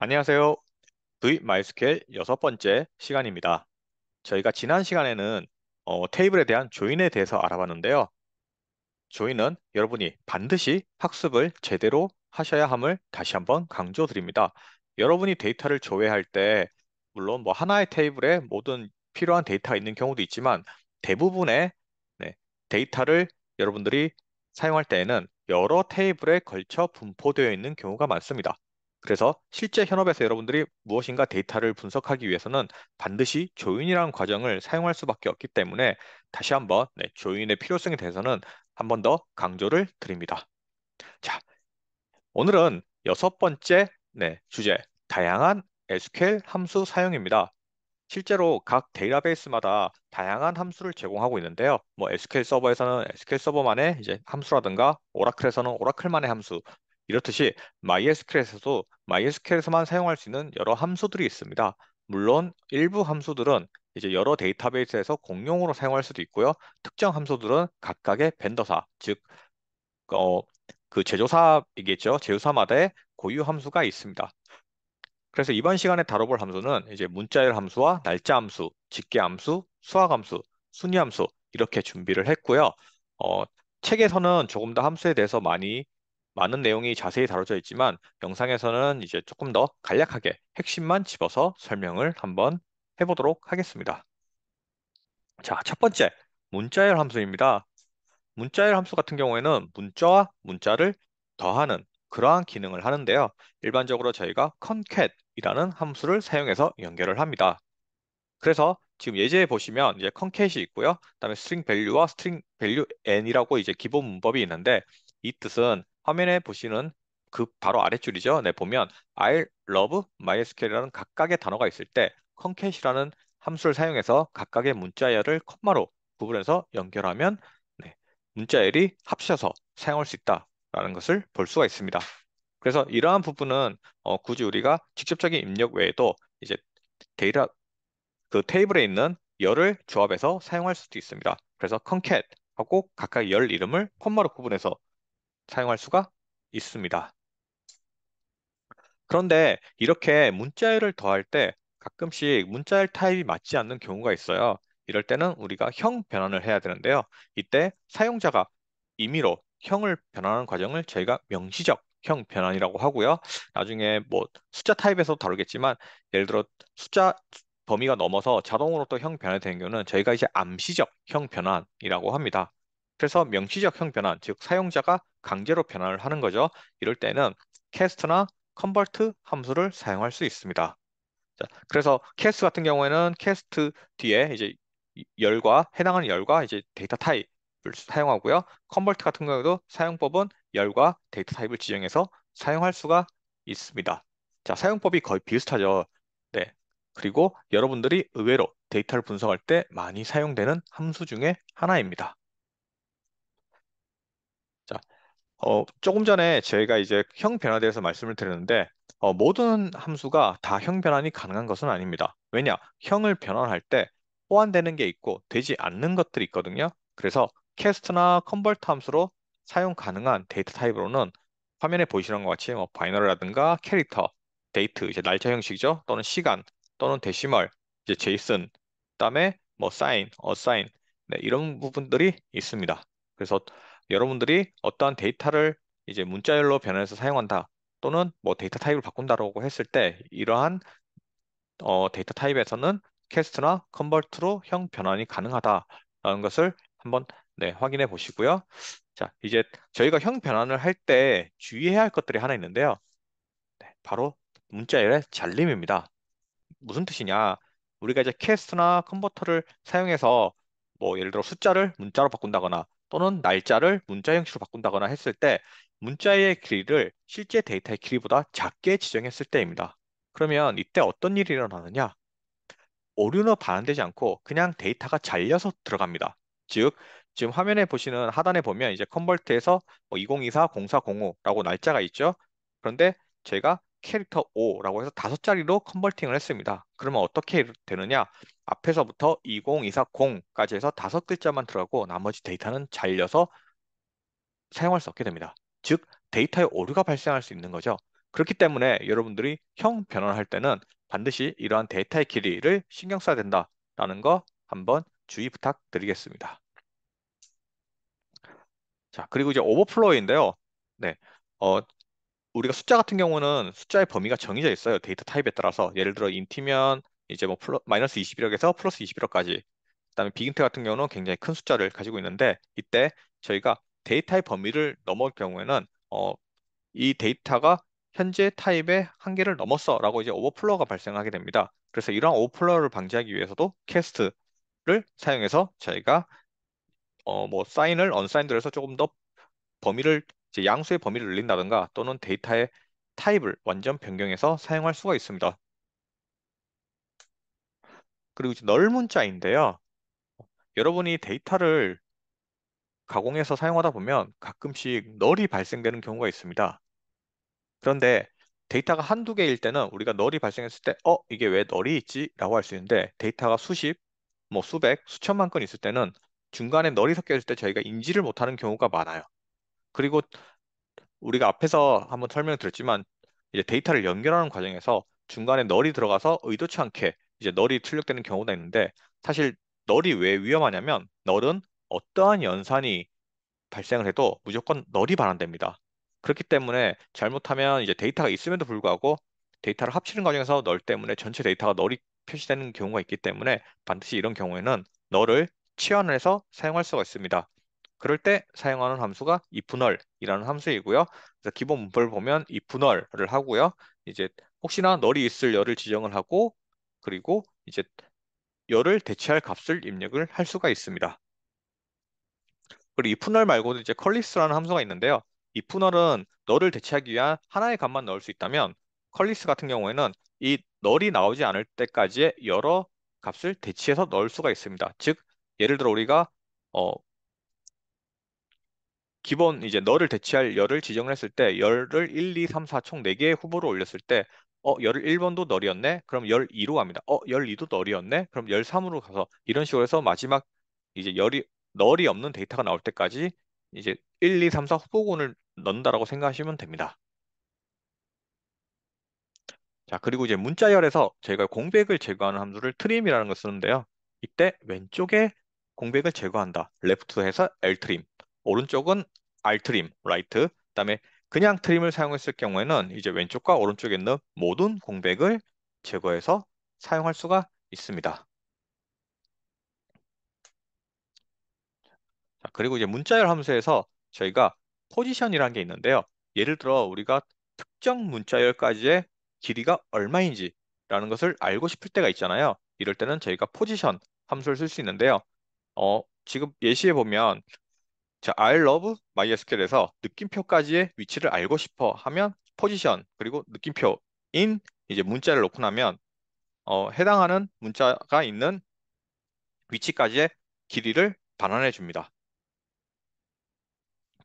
안녕하세요. V MySQL 여섯 번째 시간입니다. 저희가 지난 시간에는 어, 테이블에 대한 조인에 대해서 알아봤는데요. 조인은 여러분이 반드시 학습을 제대로 하셔야 함을 다시 한번 강조드립니다. 여러분이 데이터를 조회할 때 물론 뭐 하나의 테이블에 모든 필요한 데이터가 있는 경우도 있지만 대부분의 네, 데이터를 여러분들이 사용할 때에는 여러 테이블에 걸쳐 분포되어 있는 경우가 많습니다. 그래서 실제 현업에서 여러분들이 무엇인가 데이터를 분석하기 위해서는 반드시 조인이라는 과정을 사용할 수밖에 없기 때문에 다시 한번 네, 조인의 필요성에 대해서는 한번 더 강조를 드립니다. 자, 오늘은 여섯 번째 네, 주제, 다양한 SQL 함수 사용입니다. 실제로 각 데이터베이스마다 다양한 함수를 제공하고 있는데요. 뭐 SQL 서버에서는 SQL 서버만의 이제 함수라든가 오라클에서는 오라클만의 함수, 이렇듯이 MySQL에서도 MySQL에서만 사용할 수 있는 여러 함수들이 있습니다. 물론 일부 함수들은 이제 여러 데이터베이스에서 공용으로 사용할 수도 있고요. 특정 함수들은 각각의 벤더사, 즉, 어, 그 제조사이겠죠. 제조사마다의 고유 함수가 있습니다. 그래서 이번 시간에 다뤄볼 함수는 이제 문자열 함수와 날짜 함수, 직계 함수, 수학 함수, 순위 함수 이렇게 준비를 했고요. 어, 책에서는 조금 더 함수에 대해서 많이 많은 내용이 자세히 다뤄져 있지만 영상에서는 이제 조금 더 간략하게 핵심만 집어서 설명을 한번 해보도록 하겠습니다. 자, 첫 번째 문자열 함수입니다. 문자열 함수 같은 경우에는 문자와 문자를 더하는 그러한 기능을 하는데요. 일반적으로 저희가 c o n c a t 이라는 함수를 사용해서 연결을 합니다. 그래서 지금 예제에 보시면 이제 c o n c a t 이 있고요. 그다음에 string value와 string value n이라고 이제 기본 문법이 있는데 이 뜻은 화면에 보시는 그 바로 아래줄이죠. 네, 보면 I love MySQL이라는 각각의 단어가 있을 때 concat이라는 함수를 사용해서 각각의 문자열을 콤마로 구분해서 연결하면 네, 문자열이 합쳐서 사용할 수 있다라는 것을 볼 수가 있습니다. 그래서 이러한 부분은 어, 굳이 우리가 직접적인 입력 외에도 이제 데이터 그 테이블에 있는 열을 조합해서 사용할 수도 있습니다. 그래서 concat 하고 각각 열 이름을 콤마로 구분해서 사용할 수가 있습니다. 그런데 이렇게 문자열을 더할 때 가끔씩 문자열 타입이 맞지 않는 경우가 있어요. 이럴 때는 우리가 형 변환을 해야 되는데요. 이때 사용자가 임의로 형을 변환하는 과정을 저희가 명시적 형 변환이라고 하고요. 나중에 뭐 숫자 타입에서 다루겠지만 예를 들어 숫자 범위가 넘어서 자동으로 또 형 변환이 되는 경우는 저희가 이제 암시적 형 변환이라고 합니다. 그래서 명시적 형 변환, 즉 사용자가 강제로 변환을 하는 거죠. 이럴 때는 캐스트나 컨버트 함수를 사용할 수 있습니다. 자, 그래서 캐스트 같은 경우에는 캐스트 뒤에 이제 열과 해당하는 열과 이제 데이터 타입을 사용하고요. 컨버트 같은 경우에도 사용법은 열과 데이터 타입을 지정해서 사용할 수가 있습니다. 자, 사용법이 거의 비슷하죠. 네. 그리고 여러분들이 의외로 데이터를 분석할 때 많이 사용되는 함수 중에 하나입니다. 어, 조금 전에 저희가 이제 형 변화에 대해서 말씀을 드렸는데, 어, 모든 함수가 다 형 변환이 가능한 것은 아닙니다. 왜냐? 형을 변환할 때호환되는게 있고 되지 않는 것들이 있거든요. 그래서 캐스트나 컨버트 함수로 사용 가능한 데이터 타입으로는 화면에 보이시는 것 같이 뭐 바이너리라든가 캐릭터, 데이트, 이제 날짜 형식이죠. 또는 시간, 또는 데시멀, 이제 제이슨, 그다음에 뭐 사인, 어사인, 네, 이런 부분들이 있습니다. 그래서 여러분들이 어떠한 데이터를 이제 문자열로 변환해서 사용한다 또는 뭐 데이터 타입을 바꾼다라고 했을 때 이러한 어, 데이터 타입에서는 캐스트나 컨버트로 형 변환이 가능하다라는 것을 한번 네, 확인해 보시고요. 자, 이제 저희가 형 변환을 할 때 주의해야 할 것들이 하나 있는데요. 네, 바로 문자열의 잘림입니다. 무슨 뜻이냐? 우리가 이제 캐스트나 컨버터를 사용해서 뭐 예를 들어 숫자를 문자로 바꾼다거나 또는 날짜를 문자 형식으로 바꾼다거나 했을 때 문자의 길이를 실제 데이터의 길이보다 작게 지정했을 때입니다. 그러면 이때 어떤 일이 일어나느냐? 오류는 반환되지 않고 그냥 데이터가 잘려서 들어갑니다. 즉, 지금 화면에 보시는 하단에 보면 이제 컨버트에서 2024, 뭐 0405라고 날짜가 있죠. 그런데 제가 캐릭터 O라고 해서 다섯 자리로 컨버팅을 했습니다. 그러면 어떻게 되느냐? 앞에서부터 20240까지 해서 다섯 글자만 들어가고 나머지 데이터는 잘려서 사용할 수 없게 됩니다. 즉 데이터에 오류가 발생할 수 있는 거죠. 그렇기 때문에 여러분들이 형 변환을 할 때는 반드시 이러한 데이터의 길이를 신경 써야 된다라는 거 한번 주의 부탁드리겠습니다. 자, 그리고 이제 오버플로우인데요. 네. 어, 우리가 숫자 같은 경우는 숫자의 범위가 정해져 있어요. 데이터 타입에 따라서. 예를 들어 인티면 이제 뭐 플러, 마이너스 21억에서 플러스 21억까지. 그다음에 빅인트 같은 경우는 굉장히 큰 숫자를 가지고 있는데 이때 저희가 데이터의 범위를 넘을 경우에는 어, 이 데이터가 현재 타입의 한계를 넘었어라고 이제 오버플로우가 발생하게 됩니다. 그래서 이러한 오버플로우를 방지하기 위해서도 캐스트를 사용해서 저희가 어, 뭐 사인을 언사인드로 해서 조금 더 범위를 이제 양수의 범위를 늘린다든가 또는 데이터의 타입을 완전 변경해서 사용할 수가 있습니다. 그리고 이제 널 문자인데요. 여러분이 데이터를 가공해서 사용하다 보면 가끔씩 널이 발생되는 경우가 있습니다. 그런데 데이터가 한두 개일 때는 우리가 널이 발생했을 때 어? 이게 왜 널이 있지? 라고 할 수 있는데 데이터가 수십, 뭐 수백, 수천만 건 있을 때는 중간에 널이 섞여 있을 때 저희가 인지를 못하는 경우가 많아요. 그리고 우리가 앞에서 한번 설명드렸지만 이제 데이터를 연결하는 과정에서 중간에 널이 들어가서 의도치 않게 이제 널이 출력되는 경우가 있는데 사실 널이 왜 위험하냐면 널은 어떠한 연산이 발생을 해도 무조건 널이 반환됩니다. 그렇기 때문에 잘못하면 이제 데이터가 있음에도 불구하고 데이터를 합치는 과정에서 널 때문에 전체 데이터가 널이 표시되는 경우가 있기 때문에 반드시 이런 경우에는 널을 치환해서 을 사용할 수가 있습니다. 그럴 때 사용하는 함수가 if n u l l 이라는 함수이고요. 그래서 기본 문법을 보면 if n u l l 을 하고요. 이제 혹시나 널이 있을 열을 지정을 하고 그리고 이제 열을 대체할 값을 입력을 할 수가 있습니다. 그리고 if null 말고도 이제 컬리스라는 함수가 있는데요. if n u l l 은 널을 대체하기 위한 하나의 값만 넣을 수 있다면 컬리스 같은 경우에는 이 널이 나오지 않을 때까지의 여러 값을 대체해서 넣을 수가 있습니다. 즉 예를 들어 우리가 어, 기본 이제 너를 대체할 열을 지정 했을 때 열을 1, 2, 3, 4 총 4개의 후보로 올렸을 때 어, 열 1번도 널이었네? 그럼 열 2로 갑니다. 어, 열 2도 널이었네? 그럼 열 3으로 가서 이런 식으로 해서 마지막 이제 열이 널이 없는 데이터가 나올 때까지 이제 1, 2, 3, 4 후보군을 넣는다라고 생각하시면 됩니다. 자, 그리고 이제 문자열에서 저희가 공백을 제거하는 함수를 트림이라는 걸 쓰는데요. 이때 왼쪽에 공백을 제거한다. 레프트에서 L트림. 오른쪽은 알 트림, 라이트, 그다음에 그냥 트림을 사용했을 경우에는 이제 왼쪽과 오른쪽에 있는 모든 공백을 제거해서 사용할 수가 있습니다. 자, 그리고 이제 문자열 함수에서 저희가 포지션이라는 게 있는데요. 예를 들어 우리가 특정 문자열까지의 길이가 얼마인지라는 것을 알고 싶을 때가 있잖아요. 이럴 때는 저희가 포지션 함수를 쓸 수 있는데요. 어, 지금 예시에 보면 자, I love MySQL에서 느낌표까지의 위치를 알고 싶어 하면 포지션 그리고 느낌표 in 이제 문자를 놓고 나면 어, 해당하는 문자가 있는 위치까지의 길이를 반환해 줍니다.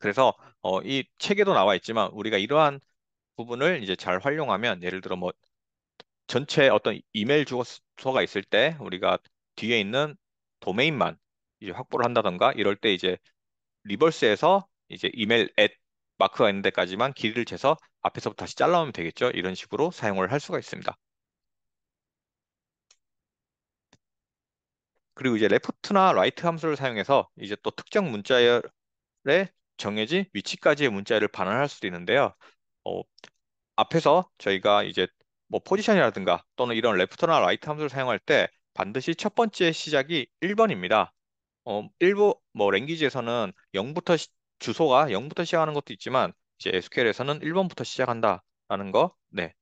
그래서 어, 이 책에도 나와 있지만 우리가 이러한 부분을 이제 잘 활용하면 예를 들어 뭐 전체 어떤 이메일 주소가 있을 때 우리가 뒤에 있는 도메인만 이제 확보를 한다던가 이럴 때 이제 리버스에서 이제 이메일 앳 마크가 있는 데까지만 길이를 재서 앞에서부터 다시 잘라오면 되겠죠. 이런 식으로 사용을 할 수가 있습니다. 그리고 이제 레프트나 라이트 함수를 사용해서 이제 또 특정 문자열의 정해진 위치까지의 문자를 반환할 수도 있는데요. 어, 앞에서 저희가 이제 뭐 포지션이라든가 또는 이런 레프트나 라이트 함수를 사용할 때 반드시 첫 번째 시작이 1번입니다. 어, 일부 뭐 랭귀지에서는 0부터 시, 주소가 0부터 시작하는 것도 있지만 이제 SQL에서는 1번부터 시작한다라는 거. 네.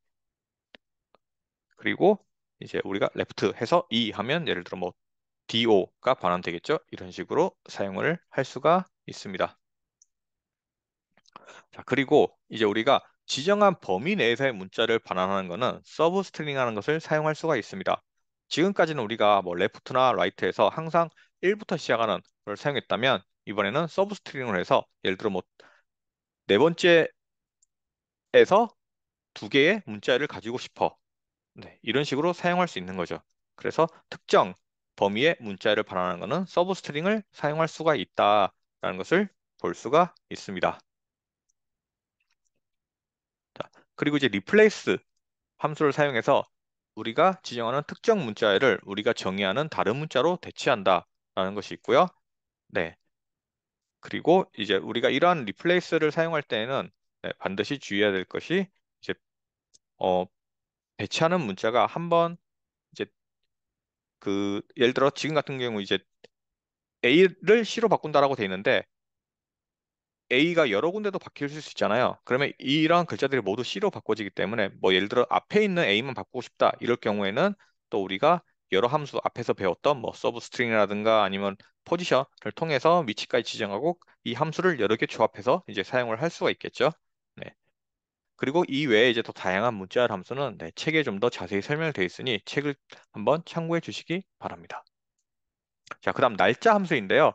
그리고 이제 우리가 left 해서 이 e 하면 예를 들어 뭐 do가 반환되겠죠. 이런 식으로 사용을 할 수가 있습니다. 자, 그리고 이제 우리가 지정한 범위 내에서의 문자를 반환하는 것은 서브 스트링 하는 것을 사용할 수가 있습니다. 지금까지는 우리가 뭐 레프트나 라이트에서 항상 1부터 시작하는 걸 사용했다면 이번에는 서브 스트링을 해서 예를 들어 뭐 네 번째에서 두 개의 문자를 가지고 싶어 네, 이런 식으로 사용할 수 있는 거죠. 그래서 특정 범위의 문자를 반환하는 것은 서브 스트링을 사용할 수가 있다라는 것을 볼 수가 있습니다. 자, 그리고 이제 리플레이스 함수를 사용해서 우리가 지정하는 특정 문자를 우리가 정의하는 다른 문자로 대체한다 라는 것이 있고요. 네. 그리고 이제 우리가 이러한 리플레이스를 사용할 때에는 네, 반드시 주의해야 될 것이 이제 어, 배치하는 문자가 한번 이제 그 예를 들어 지금 같은 경우 이제 A를 C로 바꾼다라고 돼 있는데 A가 여러 군데도 바뀔 수 있잖아요. 그러면 이러한 글자들이 모두 C로 바꿔지기 때문에 뭐 예를 들어 앞에 있는 A만 바꾸고 싶다 이럴 경우에는 또 우리가 여러 함수 앞에서 배웠던 뭐 서브 스트링이라든가 아니면 포지션을 통해서 위치까지 지정하고 이 함수를 여러 개 조합해서 이제 사용을 할 수가 있겠죠. 네. 그리고 이 외에 이제 더 다양한 문자열 함수는 네, 책에 좀 더 자세히 설명되어 있으니 책을 한번 참고해 주시기 바랍니다. 자, 그다음 날짜 함수인데요.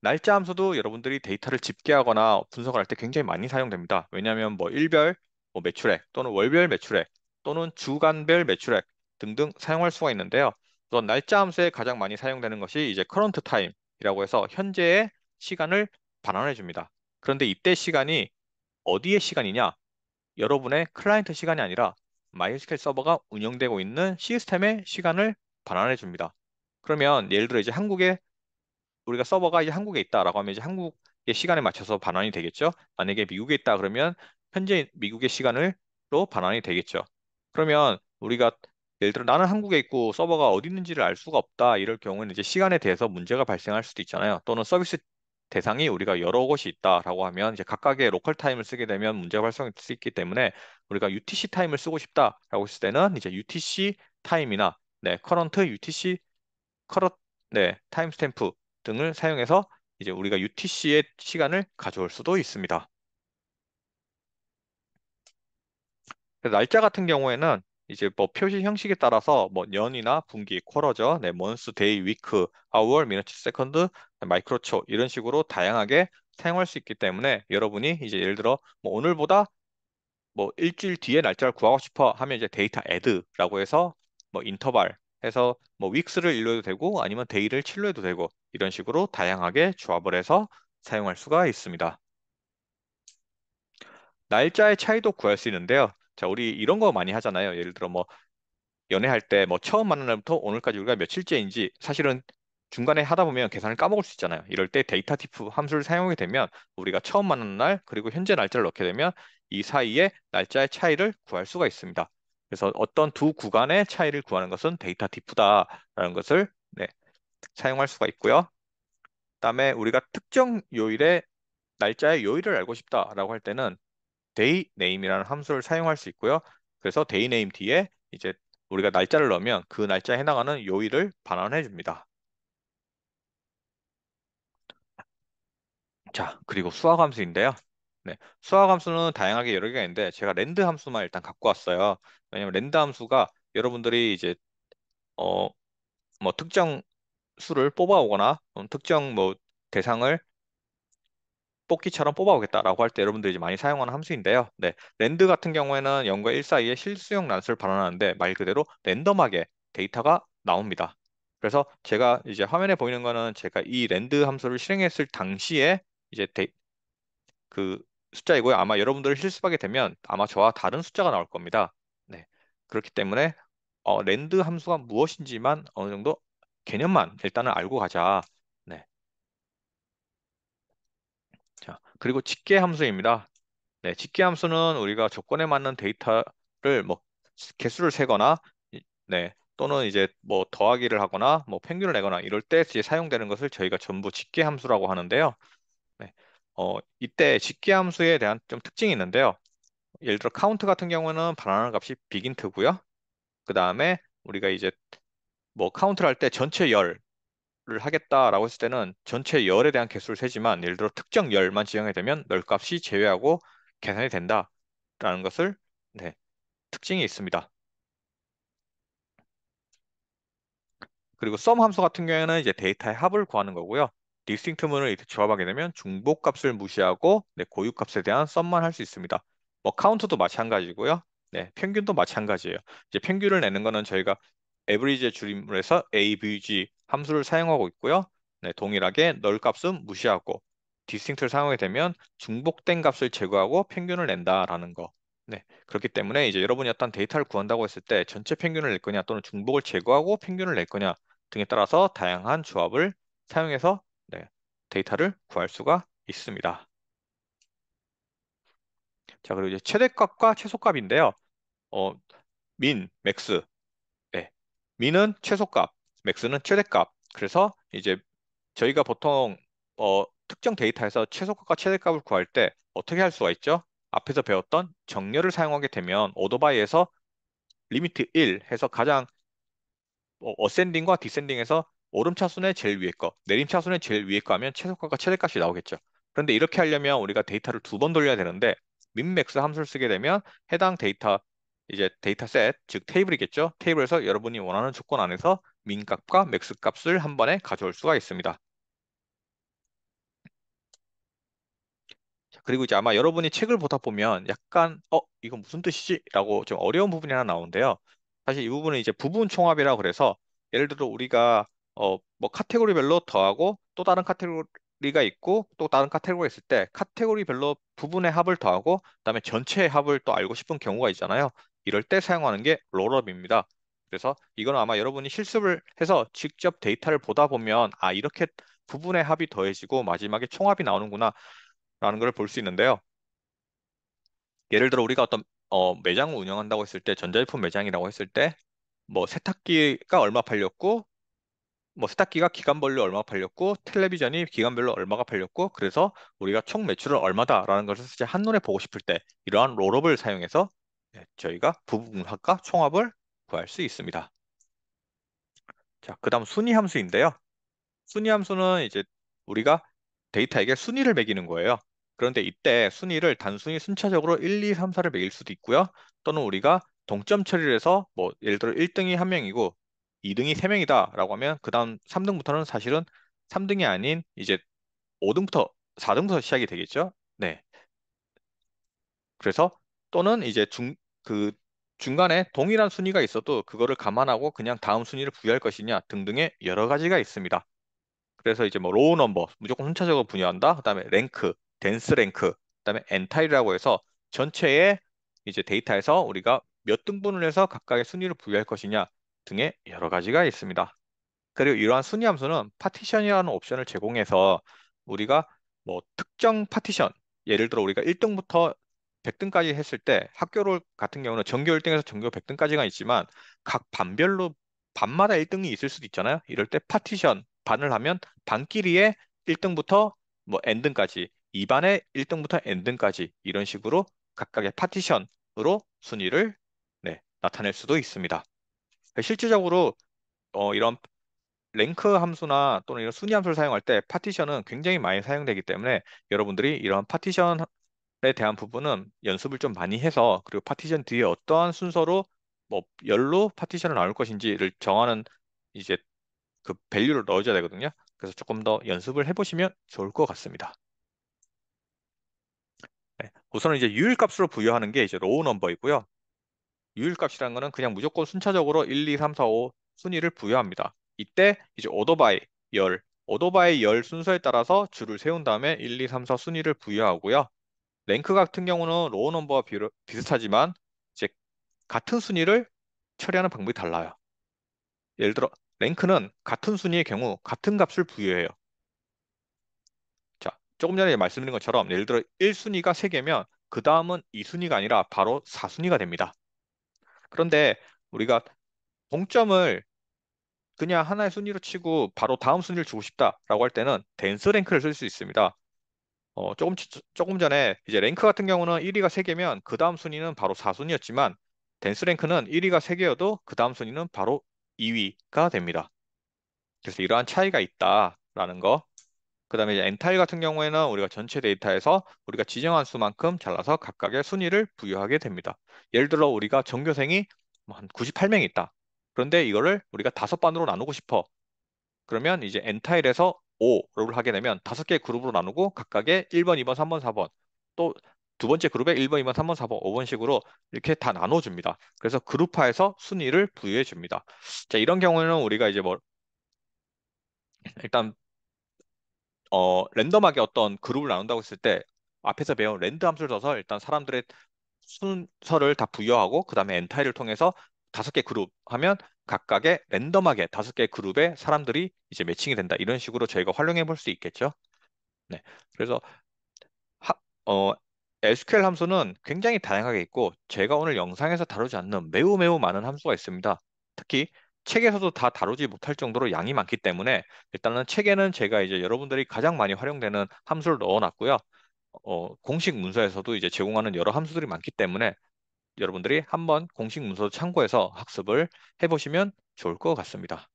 날짜 함수도 여러분들이 데이터를 집계하거나 분석을 할 때 굉장히 많이 사용됩니다. 왜냐하면 뭐 일별 뭐 매출액 또는 월별 매출액 또는 주간별 매출액 등등 사용할 수가 있는데요. 우선 날짜 함수에 가장 많이 사용되는 것이 이제 current time이라고 해서 현재의 시간을 반환해 줍니다. 그런데 이때 시간이 어디의 시간이냐? 여러분의 클라이언트 시간이 아니라 마이스켈 서버가 운영되고 있는 시스템의 시간을 반환해 줍니다. 그러면 예를 들어 이제 한국에 우리가 서버가 이제 한국에 있다라고 하면 이제 한국의 시간에 맞춰서 반환이 되겠죠. 만약에 미국에 있다 그러면 현재 미국의 시간을로 반환이 되겠죠. 그러면 우리가 예를 들어 나는 한국에 있고 서버가 어디 있는지를 알 수가 없다 이럴 경우에는 이제 시간에 대해서 문제가 발생할 수도 있잖아요. 또는 서비스 대상이 우리가 여러 곳이 있다라고 하면 이제 각각의 로컬 타임을 쓰게 되면 문제가 발생할 수 있기 때문에 우리가 UTC 타임을 쓰고 싶다라고 했을 때는 이제 UTC 타임이나 네, 커런트 UTC 커런 네, 타임 스탬프 등을 사용해서 이제 우리가 UTC의 시간을 가져올 수도 있습니다. 날짜 같은 경우에는 이제 뭐 표시 형식에 따라서 뭐 년이나 분기, 쿼러죠, 네, month, day, 미 e 치 세컨드, 마이크로초 이런 식으로 다양하게 사용할 수 있기 때문에 여러분이 이제 예를 들어 뭐 오늘보다 뭐 일주일 뒤에 날짜를 구하고 싶어 하면 이제 데이터 애드라고 해서 뭐 인터벌 해서 뭐 윅스를 일로 해도 되고 아니면 데이를 칠로 해도 되고 이런 식으로 다양하게 조합을 해서 사용할 수가 있습니다. 날짜의 차이도 구할 수 있는데요. 자, 우리 이런 거 많이 하잖아요. 예를 들어 뭐 연애할 때 뭐 처음 만난 날부터 오늘까지 우리가 며칠째인지 사실은 중간에 하다 보면 계산을 까먹을 수 있잖아요. 이럴 때 데이터 티프 함수를 사용하게 되면 우리가 처음 만난 날 그리고 현재 날짜를 넣게 되면 이 사이에 날짜의 차이를 구할 수가 있습니다. 그래서 어떤 두 구간의 차이를 구하는 것은 데이터 티프다라는 것을 네, 사용할 수가 있고요. 그다음에 우리가 특정 요일의 날짜의 요일을 알고 싶다라고 할 때는 dayname이라는 함수를 사용할 수 있고요. 그래서 dayName 뒤에 이제 우리가 날짜를 넣으면 그 날짜에 해당하는 요일을 반환해 줍니다. 자, 그리고 수학 함수인데요. 네, 수학 함수는 다양하게 여러 개가 있는데 제가 랜드 함수만 일단 갖고 왔어요. 왜냐면 랜드 함수가 여러분들이 이제 어 뭐 특정 수를 뽑아오거나 음, 특정 뭐 대상을 뽑기처럼 뽑아오겠다라고 할 때 여러분들이 이제 많이 사용하는 함수인데요. 네, 랜드 같은 경우에는 0과 1사이에 실수형 란수를 발현하는데 말 그대로 랜덤하게 데이터가 나옵니다. 그래서 제가 이제 화면에 보이는 거는 제가 이 랜드 함수를 실행했을 당시에 이제 데그 숫자이고요. 아마 여러분들 실습하게 되면 아마 저와 다른 숫자가 나올 겁니다. 네, 그렇기 때문에 어, 랜드 함수가 무엇인지만 어느 정도 개념만 일단은 알고 가자. 그리고 직계 함수입니다. 네, 집계 함수는 우리가 조건에 맞는 데이터를 뭐 개수를 세거나 네, 또는 이제 뭐 더하기를 하거나 뭐 평균을 내거나 이럴 때 이제 사용되는 것을 저희가 전부 직계 함수라고 하는데요. 네, 어, 이때 직계 함수에 대한 좀 특징이 있는데요. 예를 들어 카운트 같은 경우는 바라는 값이 비긴트고요. 그 다음에 우리가 이제 뭐 카운트를 할 때 전체 열 하겠다라고 했을 때는 전체 열에 대한 개수를 세지만 예를 들어 특정 열만 지정이 되면 열값이 제외하고 계산이 된다라는 것을 네, 특징이 있습니다. 그리고 sum 함수 같은 경우에는 이제 데이터의 합을 구하는 거고요. d i 스팅트문을 이렇게 조합하게 되면 중복값을 무시하고 네, 고유값에 대한 s u m 만할 수 있습니다. 뭐 카운트도 마찬가지고요. 네, 평균도 마찬가지예요. 이제 평균을 내는 거는 저희가 average 줄임으로 해서 A, B, G 함수를 사용하고 있고요. 네, 동일하게 널 값은 무시하고 d i s t i n c t 를 사용하게 되면 중복된 값을 제거하고 평균을 낸다라는 거. 네, 그렇기 때문에 이제 여러분이 어떤 데이터를 구한다고 했을 때 전체 평균을 낼 거냐 또는 중복을 제거하고 평균을 낼 거냐 등에 따라서 다양한 조합을 사용해서 네, 데이터를 구할 수가 있습니다. 자, 그리고 이제 최대값과 최소값인데요. 어, 민, 맥스. 네. n 은 최소값, 맥스는 최대값. 그래서 이제 저희가 보통 어, 특정 데이터에서 최소값과 최대값을 구할 때 어떻게 할 수가 있죠? 앞에서 배웠던 정렬을 사용하게 되면 오더바이에서 리미트 1 해서 가장 어, 센딩과 디센딩에서 오름차순의 제일 위에 거, 내림차순의 제일 위에 거 하면 최소값과 최대값이 나오겠죠. 그런데 이렇게 하려면 우리가 데이터를 두 번 돌려야 되는데 민맥스 함수를 쓰게 되면 해당 데이터 이제 데이터셋 즉 테이블이겠죠. 테이블에서 여러분이 원하는 조건 안에서 민값과 맥스값을 한 번에 가져올 수가 있습니다. 그리고 이제 아마 여러분이 책을 보다 보면 약간 어 이건 무슨 뜻이지? 라고 좀 어려운 부분이 하나 나오는데요. 사실 이 부분은 이제 부분 총합이라고 그래서 예를 들어 우리가 어뭐 카테고리별로 더하고 또 다른 카테고리가 있고 또 다른 카테고리가 있을 때 카테고리별로 부분의 합을 더하고 그다음에 전체의 합을 또 알고 싶은 경우가 있잖아요. 이럴 때 사용하는 게 롤업입니다. 그래서 이건 아마 여러분이 실습을 해서 직접 데이터를 보다 보면 아 이렇게 부분의 합이 더해지고 마지막에 총합이 나오는구나 라는 걸 볼 수 있는데요. 예를 들어 우리가 어떤 어, 매장을 운영한다고 했을 때 전자제품 매장이라고 했을 때 뭐 세탁기가 얼마 팔렸고 뭐 세탁기가 기간별로 얼마 팔렸고 텔레비전이 기간별로 얼마가 팔렸고 그래서 우리가 총 매출을 얼마다라는 것을 한눈에 보고 싶을 때 이러한 롤업을 사용해서 네, 저희가 부분합과 총합을 구할 수 있습니다. 자, 그 다음 순위 함수인데요. 순위 함수는 이제 우리가 데이터에게 순위를 매기는 거예요. 그런데 이때 순위를 단순히 순차적으로 1, 2, 3, 4를 매길 수도 있고요. 또는 우리가 동점 처리를 해서 뭐 예를 들어 1등이 1명이고 2등이 3명이다 라고 하면 그 다음 3등부터는 사실은 3등이 아닌 이제 5등부터 4등부터 시작이 되겠죠. 네. 그래서 또는 이제 중그 중간에 동일한 순위가 있어도 그거를 감안하고 그냥 다음 순위를 부여할 것이냐 등등의 여러 가지가 있습니다. 그래서 이제 뭐 로우 넘버 무조건 순차적으로 분류한다. 그다음에 랭크, 댄스 랭크, 그다음에 엔타일이라고 해서 전체의 이제 데이터에서 우리가 몇 등분을 해서 각각의 순위를 부여할 것이냐 등의 여러 가지가 있습니다. 그리고 이러한 순위 함수는 파티션이라는 옵션을 제공해서 우리가 뭐 특정 파티션 예를 들어 우리가 1등부터 100등까지 했을 때 학교를 같은 경우는 전교 1등에서 전교 100등까지가 있지만 각 반별로 반마다 1등이 있을 수도 있잖아요. 이럴 때 파티션 반을 하면 반끼리의 1등부터 뭐 n등까지 2반에 1등부터 n등까지 이런 식으로 각각의 파티션으로 순위를 네, 나타낼 수도 있습니다. 그러니까 실질적으로 어, 이런 랭크 함수나 또는 이런 순위 함수를 사용할 때 파티션은 굉장히 많이 사용되기 때문에 여러분들이 이런 파티션 에 대한 부분은 연습을 좀 많이 해서 그리고 파티션 뒤에 어떠한 순서로 뭐 열로 파티션을 나올 것인지를 정하는 이제 그 밸류를 넣어줘야 되거든요. 그래서 조금 더 연습을 해보시면 좋을 것 같습니다. 네, 우선은 이제 유일값으로 부여하는 게 이제 로우 넘버이고요. 유일값이라는 거는 그냥 무조건 순차적으로 1, 2, 3, 4, 5 순위를 부여합니다. 이때 이제 오더바이 열, 오더바이 열 순서에 따라서 줄을 세운 다음에 1, 2, 3, 4 순위를 부여하고요. 랭크 같은 경우는 로우 넘버와 비로, 비슷하지만 이제 같은 순위를 처리하는 방법이 달라요. 예를 들어 랭크는 같은 순위의 경우 같은 값을 부여해요. 자, 조금 전에 말씀드린 것처럼 예를 들어 1순위가 3개면 그 다음은 2순위가 아니라 바로 4순위가 됩니다. 그런데 우리가 동점을 그냥 하나의 순위로 치고 바로 다음 순위를 주고 싶다라고 할 때는 댄스 랭크를 쓸 수 있습니다. 어, 조금, 조금 전에 이제 랭크 같은 경우는 1위가 3개면 그 다음 순위는 바로 4순위였지만 댄스 랭크는 1위가 3개여도 그 다음 순위는 바로 2위가 됩니다. 그래서 이러한 차이가 있다라는 거. 그 다음에 이제 엔타일 같은 경우에는 우리가 전체 데이터에서 우리가 지정한 수만큼 잘라서 각각의 순위를 부여하게 됩니다. 예를 들어 우리가 전교생이 뭐 한 98명이 있다. 그런데 이거를 우리가 다섯 반으로 나누고 싶어. 그러면 이제 엔타일에서 5를 하게 되면 다섯 개 그룹으로 나누고 각각의 1번, 2번, 3번, 4번 또 두 번째 그룹에 1번, 2번, 3번, 4번, 5번식으로 이렇게 다 나눠줍니다. 그래서 그룹화해서 순위를 부여해 줍니다. 자, 이런 경우에는 우리가 이제 뭐 일단 어, 랜덤하게 어떤 그룹을 나눈다고 했을 때 앞에서 배운 랜드 함수를 써서 일단 사람들의 순서를 다 부여하고 그 다음에 엔타이를 통해서 다섯 개 그룹 하면 각각의 랜덤하게 다섯 개 그룹의 사람들이 이제 매칭이 된다. 이런 식으로 저희가 활용해 볼 수 있겠죠. 네. 그래서 하, 어, SQL 함수는 굉장히 다양하게 있고 제가 오늘 영상에서 다루지 않는 매우 매우 많은 함수가 있습니다. 특히 책에서도 다 다루지 못할 정도로 양이 많기 때문에 일단은 책에는 제가 이제 여러분들이 가장 많이 활용되는 함수를 넣어놨고요. 어, 공식 문서에서도 이제 제공하는 여러 함수들이 많기 때문에 여러분들이 한번 공식 문서도 참고해서 학습을 해보시면 좋을 것 같습니다.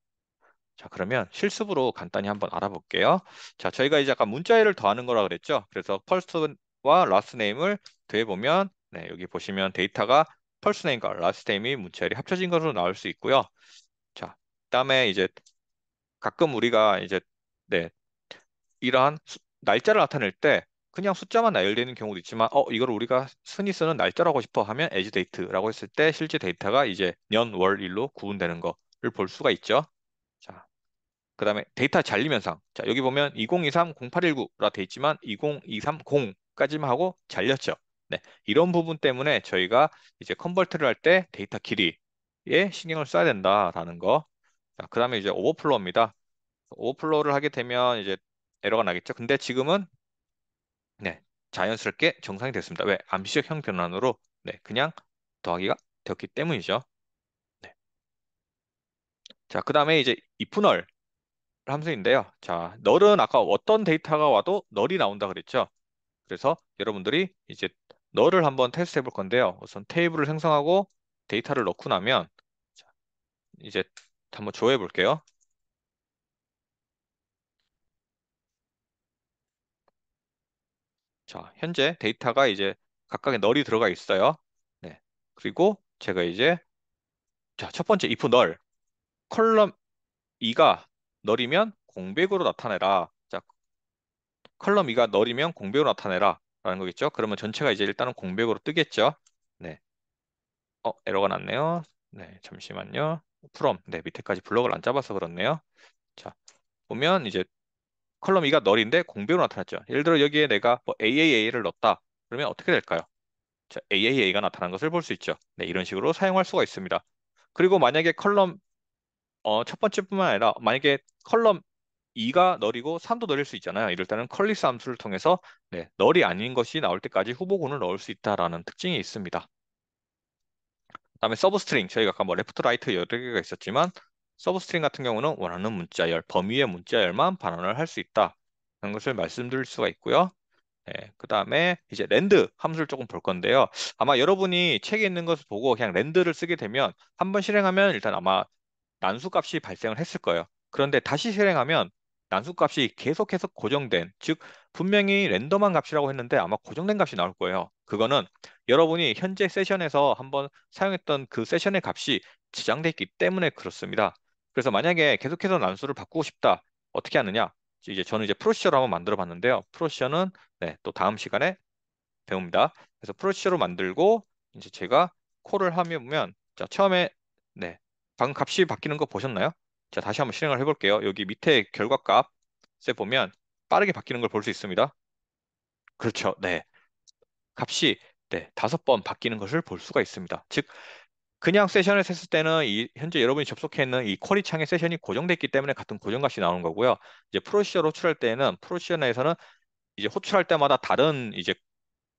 자 그러면 실습으로 간단히 한번 알아볼게요. 자 저희가 이제 아까 문자열을 더하는 거라 그랬죠. 그래서 펄스와 트 라스네임을 더해보면 네, 여기 보시면 데이터가 펄스네임과 라스네임이 문자열이 합쳐진 것으로 나올 수 있고요. 자 그다음에 이제 가끔 우리가 이제 네 이러한 날짜를 나타낼 때 그냥 숫자만 나열되는 경우도 있지만 어 이걸 우리가 순위 쓰는 날짜라고 싶어 하면 as date라고 했을 때 실제 데이터가 이제 년, 월, 일로 구분되는 거를 볼 수가 있죠. 자, 그 다음에 데이터 잘림 현상. 자, 여기 보면 2023, 0819라 돼 있지만 20230까지만 하고 잘렸죠. 네, 이런 부분 때문에 저희가 이제 컨버트를 할 때 데이터 길이에 신경을 써야 된다라는 거. 자, 그 다음에 이제 오버플로우입니다. 오버플로우를 하게 되면 이제 에러가 나겠죠. 근데 지금은 네, 자연스럽게 정상이 됐습니다. 왜? 암시적 형 변환으로 네, 그냥 더하기가 되었기 때문이죠. 네. 자, 그 다음에 이제 if 이프 l 함수인데요. 자, 널은 아까 어떤 데이터가 와도 널이 나온다 그랬죠. 그래서 여러분들이 이제 널을 한번 테스트 해볼 건데요. 우선 테이블을 생성하고 데이터를 넣고 나면 자, 이제 한번 조회해 볼게요. 자, 현재 데이터가 이제 각각의 널이 들어가 있어요. 네. 그리고 제가 이제 자, 첫 번째 if 널 컬럼 2가 널이면 공백으로 나타내라. 자, 컬럼 2가 널이면 공백으로 나타내라. 라는 거겠죠? 그러면 전체가 이제 일단은 공백으로 뜨겠죠? 네. 어, 에러가 났네요. 네, 잠시만요. f 프롬. 네, 밑에까지 블럭을 안 잡아서 그렇네요. 자, 보면 이제 컬럼 2가 널인데 공배로 나타났죠. 예를 들어 여기에 내가 뭐 AAA를 넣었다. 그러면 어떻게 될까요? 자, AAA가 나타난 것을 볼 수 있죠. 네, 이런 식으로 사용할 수가 있습니다. 그리고 만약에 컬럼 어, 첫 번째뿐만 아니라 만약에 컬럼 2가 널이고 3도 널일 수 있잖아요. 이럴 때는 컬리스 함수를 통해서 네, 널이 아닌 것이 나올 때까지 후보군을 넣을 수 있다라는 특징이 있습니다. 그다음에 서브 스트링 저희가 아까 뭐 레프트 라이트 여러 개가 있었지만 서브 스트링 같은 경우는 원하는 문자열, 범위의 문자열만 반환을 할 수 있다. 라는 것을 말씀드릴 수가 있고요. 네, 그 다음에 이제 랜드 함수를 조금 볼 건데요. 아마 여러분이 책에 있는 것을 보고 그냥 랜드를 쓰게 되면 한번 실행하면 일단 아마 난수값이 발생을 했을 거예요. 그런데 다시 실행하면 난수값이 계속 해서 고정된 즉 분명히 랜덤한 값이라고 했는데 아마 고정된 값이 나올 거예요. 그거는 여러분이 현재 세션에서 한번 사용했던 그 세션의 값이 지장돼 기 때문에 그렇습니다. 그래서 만약에 계속해서 난수를 바꾸고 싶다. 어떻게 하느냐? 이제 저는 이제 프로시저로 한번 만들어 봤는데요. 프로시저는 네, 또 다음 시간에 배웁니다. 그래서 프로시저로 만들고 이제 제가 콜을 하면 자, 처음에 네. 방금 값이 바뀌는 거 보셨나요? 자, 다시 한번 실행을 해 볼게요. 여기 밑에 결과값에 보면 빠르게 바뀌는 걸 볼 수 있습니다. 그렇죠. 네. 값이 네, 다섯 번 바뀌는 것을 볼 수가 있습니다. 즉 그냥 세션을 셌을 때는 이 현재 여러분이 접속해 있는 이 쿼리 창의 세션이 고정됐기 때문에 같은 고정값이 나오는 거고요. 이제 프로시저로 호출할 때는 프로시저 내에서는 이제 호출할 때마다 다른 이제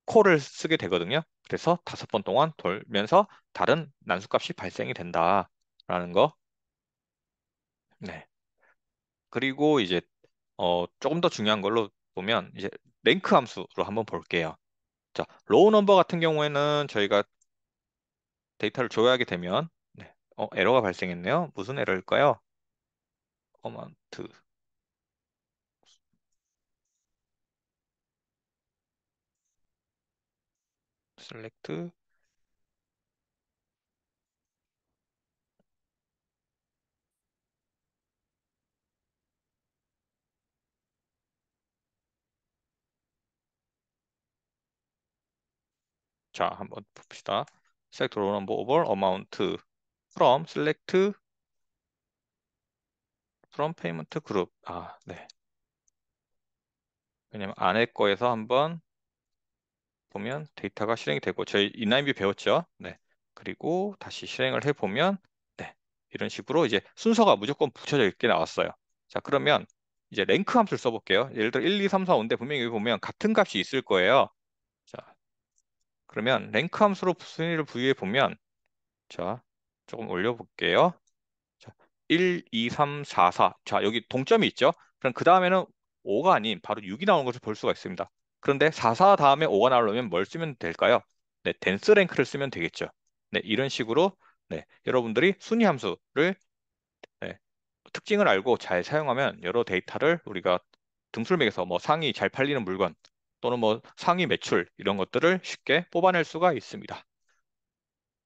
콜을 쓰게 되거든요. 그래서 다섯 번 동안 돌면서 다른 난수값이 발생이 된다라는 거. 네. 그리고 이제 어 조금 더 중요한 걸로 보면 이제 랭크 함수로 한번 볼게요. 자, 로우 넘버 같은 경우에는 저희가 데이터를 조회하게 되면 네. 어, 에러가 발생했네요. 무슨 에러일까요? 어마운트 셀렉트 자, 한번 봅시다. select row number over amount from select from payment group. 아, 네. 왜냐면 안에 거에서 한번 보면 데이터가 실행이 되고 저희 인라인뷰 배웠죠. 네. 그리고 다시 실행을 해보면 네. 이런 식으로 이제 순서가 무조건 붙여져 있게 나왔어요. 자, 그러면 이제 랭크 함수를 써볼게요. 예를 들어 1, 2, 3, 4, 5인데 분명히 여기 보면 같은 값이 있을 거예요. 그러면 랭크 함수로 순위를 부여해 보면 자 조금 올려볼게요. 자, 1, 2, 3, 4, 4. 자 여기 동점이 있죠. 그럼 그 다음에는 5가 아닌 바로 6이 나오는 것을 볼 수가 있습니다. 그런데 4, 4 다음에 5가 나오려면 뭘 쓰면 될까요? 네, 댄스 랭크를 쓰면 되겠죠. 네, 이런 식으로 네, 여러분들이 순위 함수를 네, 특징을 알고 잘 사용하면 여러 데이터를 우리가 등수를 매겨서 뭐 상위 잘 팔리는 물건 또는 뭐 상위 매출 이런 것들을 쉽게 뽑아낼 수가 있습니다.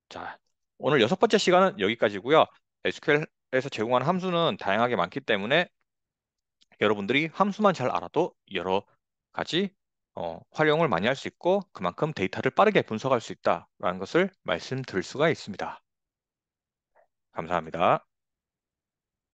자, 오늘 여섯 번째 시간은 여기까지고요. SQL에서 제공하는 함수는 다양하게 많기 때문에 여러분들이 함수만 잘 알아도 여러 가지 어, 활용을 많이 할 수 있고 그만큼 데이터를 빠르게 분석할 수 있다라는 것을 말씀드릴 수가 있습니다. 감사합니다.